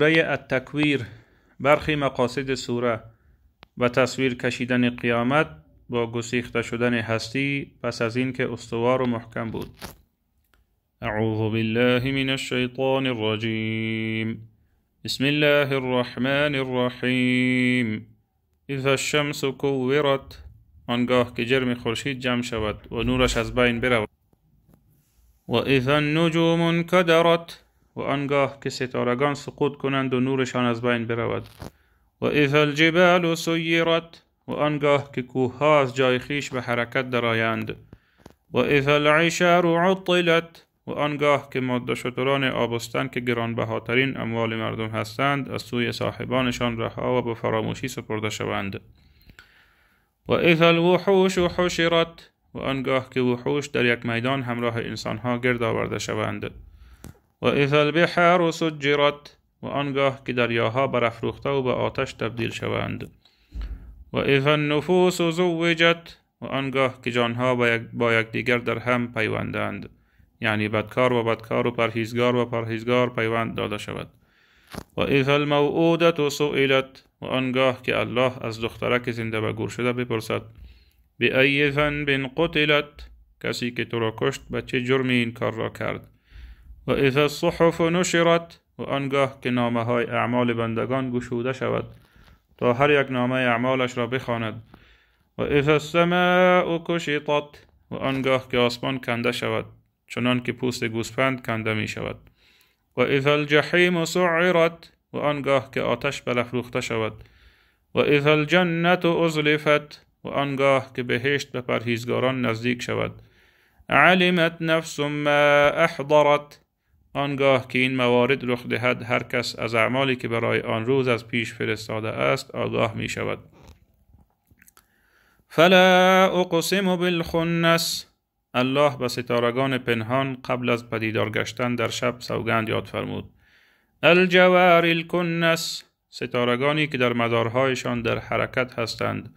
سوره التکویر برخی مقاصد سوره و تصویر کشیدن قیامت با گسیخته شدن هستی پس از اینکه استوار و محکم بود اعوذ بالله من الشیطان الرجیم بسم الله الرحمن الرحیم اذا الشمس کورت آنگاه که جرم خورشید جمع شود و نورش از بین برود و اذا النجوم کدرت و آنگاه که ستارگان سقوط کنند و نورشان از بین برود و اذا الجبال سیرت و آنگاه که کوه از جای خیش به حرکت درآیند و اذا العشار عطلت و آنگاه که ماده شتران آبستن که گرانبهاترین اموال مردم هستند از سوی صاحبانشان رها و به فراموشی سپرده شوند و اذا الوحوش حشرت و آنگاه که وحوش در یک میدان همراه انسانها گرد آورده شوند و اذا البحر سجرت و آنگاه که دریاها برافروخته و به آتش تبدیل شوند و اذا النفوس زوجت و آنگاه که جانها با یکدیگر در هم پیوندند یعنی بدکار و بدکار و پرهیزگار و پرهیزگار پیوند داده شود و اذا الموعودت سئلت و آنگاه که الله از دخترک زنده و گور شده بپرسد به ای ذنب قتلت کسی که تو را کشت به چه جرمی این کار را کرد و اذا صحف نشرت و آنگاه که نامه های اعمال بندگان گشوده شود تا هر یک نامه اعمالش را بخواند و اذا السماء کشیطت و آنگاه که آسمان کنده شود چنان که پوست گوسفند کنده می شود و اذا الجحیم سعرت و آنگاه که آتش بلفروخته شود و اذا الجنت ازلفت و آنگاه که بهشت به پرهیزگاران نزدیک شود علمت نفس ما احضرت آنگاه که این موارد رخ دهد هر کس از اعمالی که برای آن روز از پیش فرستاده است آگاه می شود فلا اقسم بالخنس الله به ستارگان پنهان قبل از پدیدار گشتن در شب سوگند یاد فرمود الجوار الکنس ستارگانی که در مدارهایشان در حرکت هستند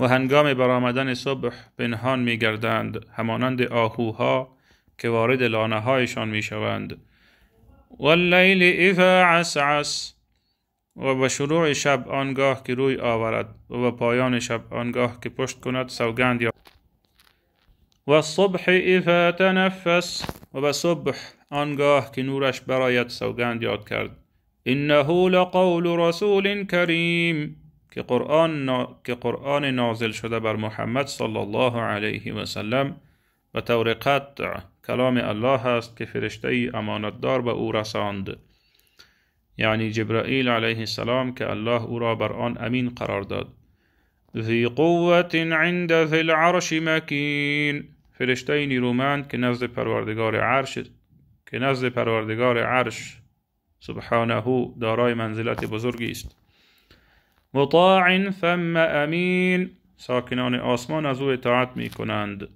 و هنگام برآمدن صبح پنهان می گردند همانند آهوها که وارد لانه هایشان می شوند واللیل اذا عسعس و به شروع شب آنگاه که روی آورد و به پایان شب آنگاه که پشت کند سوگند یا و صبح اذا تنفس و به صبح آنگاه که نورش برایت سوگند یاد کرد انه لقول رسول کریم که قرآن, که قرآن نازل شده بر محمد صلی الله علیه و سلم و طور کلام الله است که فرشته ای امانتدار به او رساند یعنی جبرائیل علیه السلام که الله او را بر آن امین قرار داد ذی قوت عند ذی العرش مکین فرشته نیرومند که نزد پروردگار عرش که نزد پروردگار عرش سبحانه دارای منزلت بزرگی است مطاع ثم امین ساکنان آسمان از او اطاعت می کنند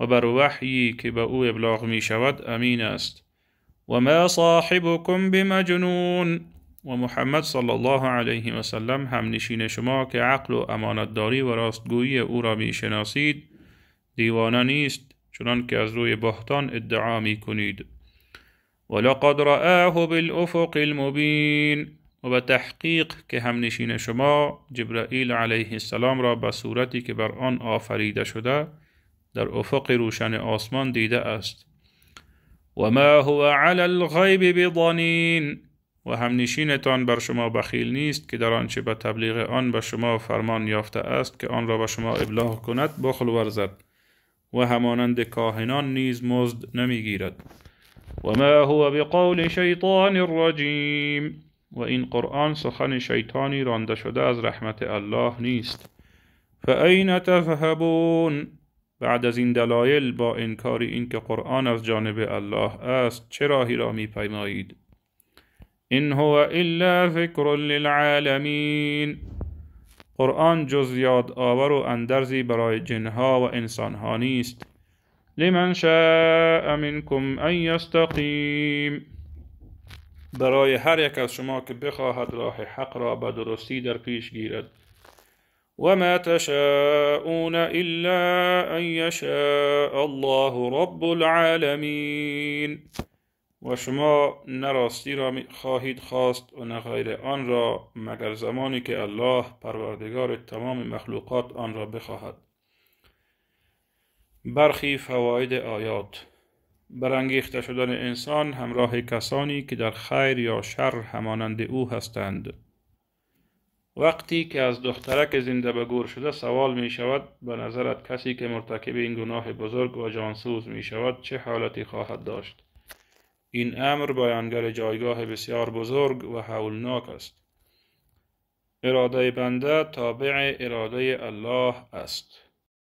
و بر وحیی که به او ابلاغ می شود امین است و ما صاحبکم بمجنون و محمد صلی الله علیه و سلم هم نشین شما که عقل و امانتداری و راستگویی او را می شناسید دیوانه نیست چنان که از روی بهتان ادعا می کنید ولقد رآه بالافق المبین و به تحقیق که همنشین شما جبرائیل علیه السلام را به صورتی که بر آن آفریده شده در افق روشن آسمان دیده است و ما هو علی الغیب بضنین و همنشینتان بر شما بخیل نیست که در آنچه به تبلیغ آن به شما فرمان یافته است که آن را به شما ابلاغ کند بخل ورزد و همانند کاهنان نیز مزد نمیگیرد و ما هو بقول شیطان الرجیم و این قرآن سخن شیطانی رانده شده از رحمت الله نیست فأین تذهبون بعد از این دلایل با انکار اینکه قرآن از جانب الله است چه راهی را پیمایید؟ این هو الا فکر للعالمین قرآن جز یاد آور و اندرزی برای جنها و انسانها نیست لمن شاء منکم ان یستقیم برای هر یک از شما که بخواهد راه حق را به درستی در پیش گیرد وما تشاءون الا ان يَشَاءَ الله رب العالمین و شما نه راستی را خواهید خواست و نه غیر آن را مگر زمانی که الله پروردگار تمام مخلوقات آن را بخواهد برخی فواید آیات برانگیخته شدن انسان همراه کسانی که در خیر یا شر همانند او هستند وقتی که از دخترک زنده به گور شده سوال می شود به نظرت کسی که مرتکب این گناه بزرگ و جانسوز می شود چه حالتی خواهد داشت این امر بیانگر جایگاه بسیار بزرگ و حولناک است اراده بنده تابع اراده الله است